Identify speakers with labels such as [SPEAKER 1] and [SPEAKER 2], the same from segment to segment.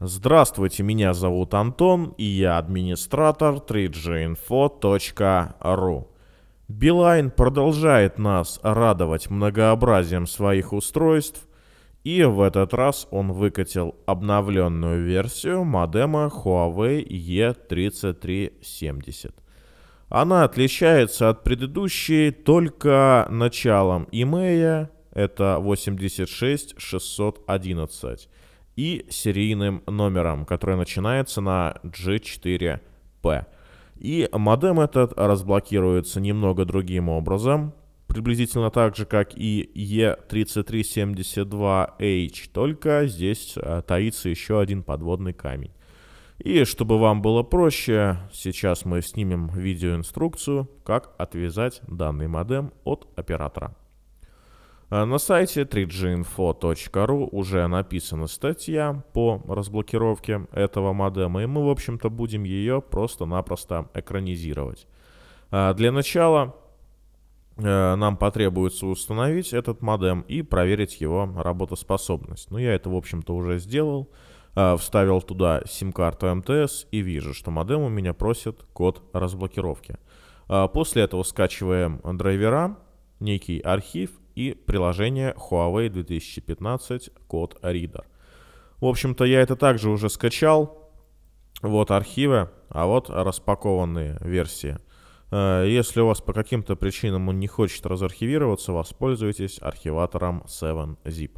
[SPEAKER 1] Здравствуйте, меня зовут Антон, и я администратор 3ginfo.ru. Билайн продолжает нас радовать многообразием своих устройств, и в этот раз он выкатил обновленную версию модема Huawei E3370. Она отличается от предыдущей только началом имея, это 86611 и серийным номером, который начинается на G4P. И модем этот разблокируется немного другим образом, приблизительно так же, как и E3372H, только здесь э, таится еще один подводный камень. И чтобы вам было проще, сейчас мы снимем видеоинструкцию, как отвязать данный модем от оператора. Э, на сайте 3ginfo.ru уже написана статья по разблокировке этого модема, и мы, в общем-то, будем ее просто-напросто экранизировать. Э, для начала э, нам потребуется установить этот модем и проверить его работоспособность. Но ну, я это, в общем-то, уже сделал. Вставил туда сим-карту МТС и вижу, что модем у меня просит код разблокировки. После этого скачиваем драйвера, некий архив, и приложение Huawei 2015 код Reader. В общем-то, я это также уже скачал. Вот архивы, а вот распакованные версии. Э, если у вас по каким-то причинам он не хочет разархивироваться, воспользуйтесь архиватором 7zip.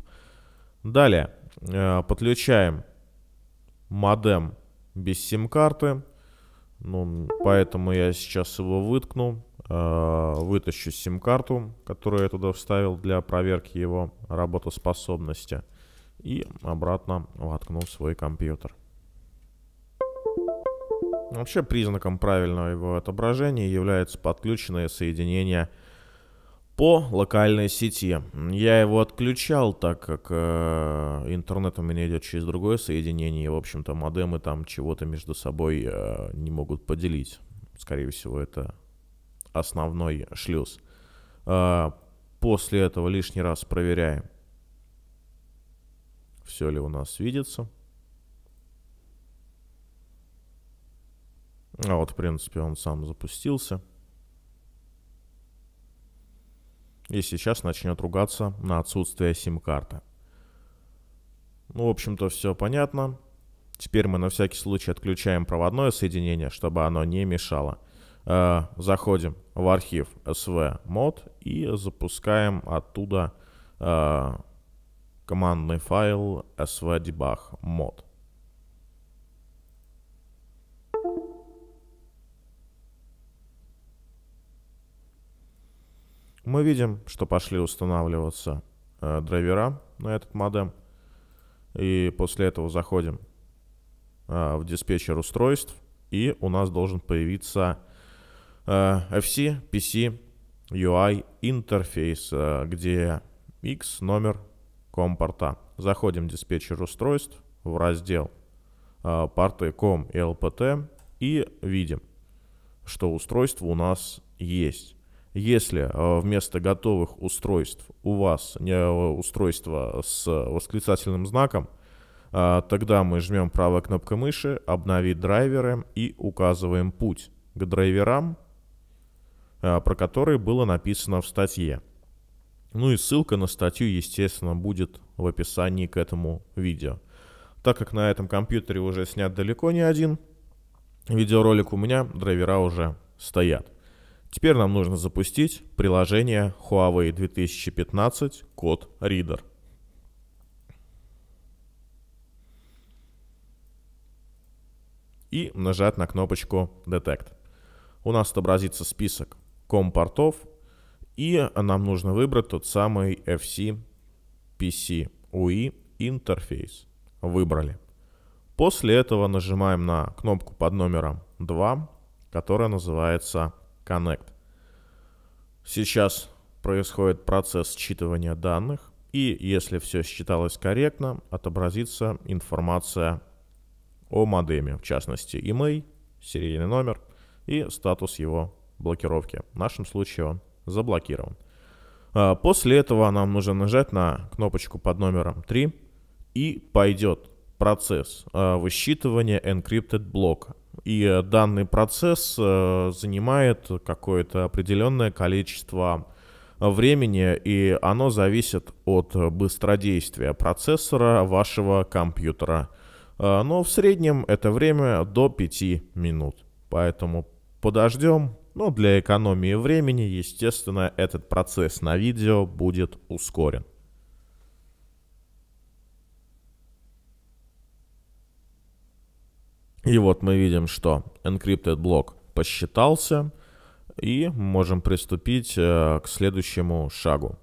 [SPEAKER 1] Далее э, подключаем модем без сим-карты ну, поэтому я сейчас его выткну, э, вытащу сим-карту, которую я туда вставил для проверки его работоспособности, и обратно воткну свой компьютер. Вообще признаком правильного его отображения является подключенное соединение по локальной сети. Я его отключал, так как э, интернет у меня идет через другое соединение, и, в общем-то, модемы там чего-то между собой э, не могут поделить. Скорее всего, это основной шлюз. Э, после этого лишний раз проверяем, все ли у нас видится. А вот, в принципе, он сам запустился. и сейчас начнет ругаться на отсутствие сим-карты. Ну, в общем-то, все понятно. Теперь мы на всякий случай отключаем проводное соединение, чтобы оно не мешало. Э, заходим в архив svmod и запускаем оттуда э, командный файл svdebug mod. Мы видим, что пошли устанавливаться э, драйвера на этот модем. И после этого заходим э, в диспетчер устройств. И у нас должен появиться э, FC, PC, UI интерфейс, э, где X номер компорта. Заходим в диспетчер устройств в раздел э, порты COM и LPT и видим, что устройство у нас есть. Если э, вместо готовых устройств у вас э, устройство с восклицательным знаком, э, тогда мы жмем правой кнопкой мыши, обновить драйверы и указываем путь к драйверам, про которые было написано в статье. Ну и ссылка на статью, естественно, будет в описании к этому видео. Так как на этом компьютере уже снят далеко не один видеоролик, у меня драйвера уже стоят. Теперь нам нужно запустить приложение Huawei 2015 Code Reader. И нажать на кнопочку Detect. У нас отобразится список ком и нам нужно выбрать тот самый FC PC UI интерфейс. Выбрали. После этого нажимаем на кнопку под номером 2, которая называется Connect. Сейчас происходит процесс считывания данных, и если все считалось корректно, отобразится информация о модеме, в частности, имей, серийный номер и статус его блокировки. В нашем случае он заблокирован. А, после этого нам нужно нажать на кнопочку под номером 3 и пойдет процесс а, высчитывания encrypted блока. И э, данный процесс э, занимает какое-то определенное количество времени, и оно зависит от быстродействия процессора вашего компьютера. Э, но в среднем это время до 5 минут. Поэтому подождем. Но ну, для экономии времени, естественно, этот процесс на видео будет ускорен. И вот мы видим, что encrypted блок посчитался, и можем приступить э, к следующему шагу.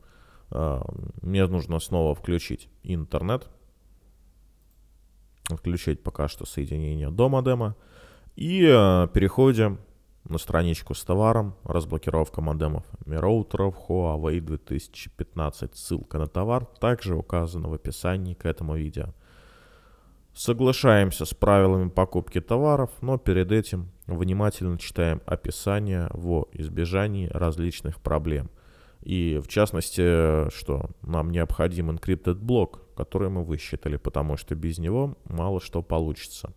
[SPEAKER 1] Э, мне нужно снова включить интернет. Отключить пока что соединение до модема. И э, переходим на страничку с товаром, разблокировка модемов Мироутеров Huawei 2015. Ссылка на товар также указана в описании к этому видео. Соглашаемся с правилами покупки товаров, но перед этим внимательно читаем описание во избежании различных проблем. И в частности, что нам необходим encrypted блок, который мы высчитали, потому что без него мало что получится.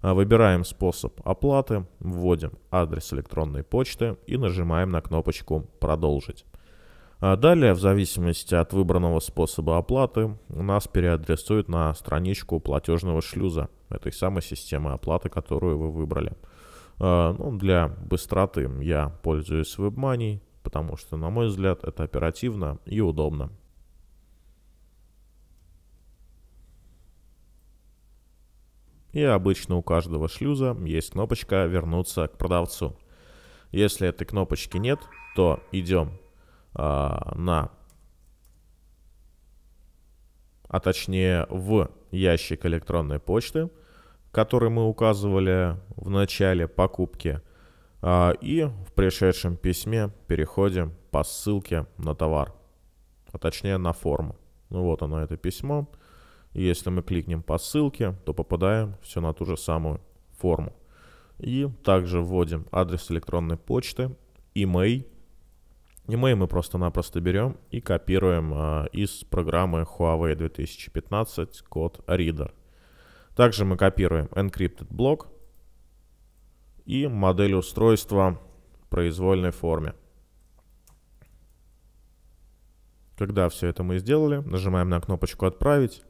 [SPEAKER 1] А выбираем способ оплаты, вводим адрес электронной почты и нажимаем на кнопочку «Продолжить». А далее, в зависимости от выбранного способа оплаты, нас переадресуют на страничку платежного шлюза этой самой системы оплаты, которую вы выбрали. А, ну, для быстроты я пользуюсь WebMoney, потому что, на мой взгляд, это оперативно и удобно. И обычно у каждого шлюза есть кнопочка «Вернуться к продавцу». Если этой кнопочки нет, то идем Э, на, а точнее в ящик электронной почты, который мы указывали в начале покупки, э, и в пришедшем письме переходим по ссылке на товар, а точнее на форму. Ну вот оно, это письмо. если мы кликнем по ссылке, то попадаем все на ту же самую форму. И также вводим адрес электронной почты, email, Немей мы просто-напросто берем и копируем э, из программы Huawei 2015 код Reader. Также мы копируем encrypted блок и модель устройства в произвольной форме. Когда все это мы сделали, нажимаем на кнопочку «Отправить»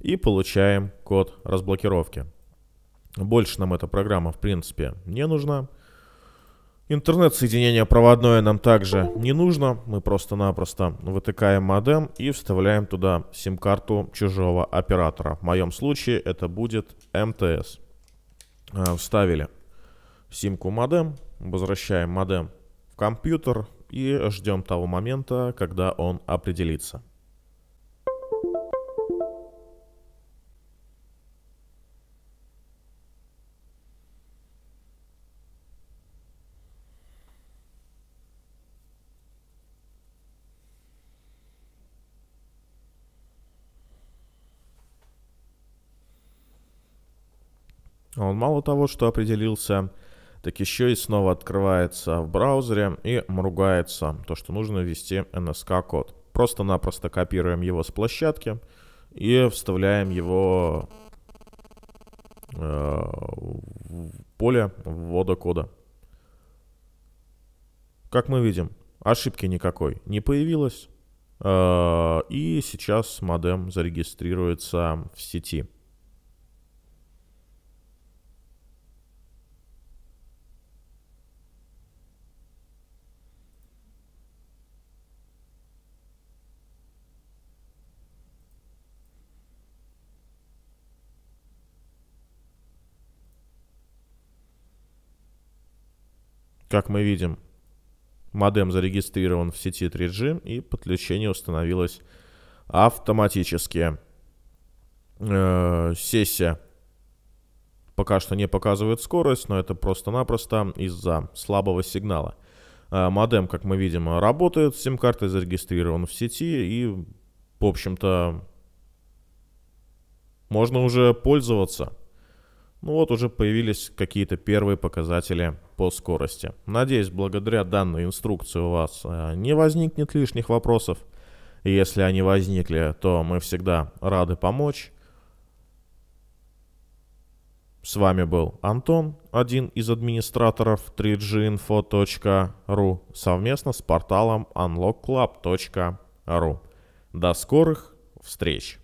[SPEAKER 1] и получаем код разблокировки. Больше нам эта программа, в принципе, не нужна. Интернет-соединение проводное нам также не нужно. Мы просто-напросто вытыкаем модем и вставляем туда сим-карту чужого оператора. В моем случае это будет МТС. Э, вставили симку модем, возвращаем модем в компьютер и ждем того момента, когда он определится. А он мало того, что определился, так еще и снова открывается в браузере и мругается то, что нужно ввести NSK-код. Просто-напросто копируем его с площадки и вставляем его э, в поле ввода кода. Как мы видим, ошибки никакой не появилось. Э, и сейчас модем зарегистрируется в сети. Как мы видим, модем зарегистрирован в сети 3G и подключение установилось автоматически. Э, сессия пока что не показывает скорость, но это просто-напросто из-за слабого сигнала. Э, модем, как мы видим, работает, сим-карта зарегистрирована в сети и, в общем-то, можно уже пользоваться. Ну вот уже появились какие-то первые показатели по скорости. Надеюсь, благодаря данной инструкции у вас э, не возникнет лишних вопросов. если они возникли, то мы всегда рады помочь. С вами был Антон, один из администраторов 3ginfo.ru совместно с порталом unlockclub.ru. До скорых встреч!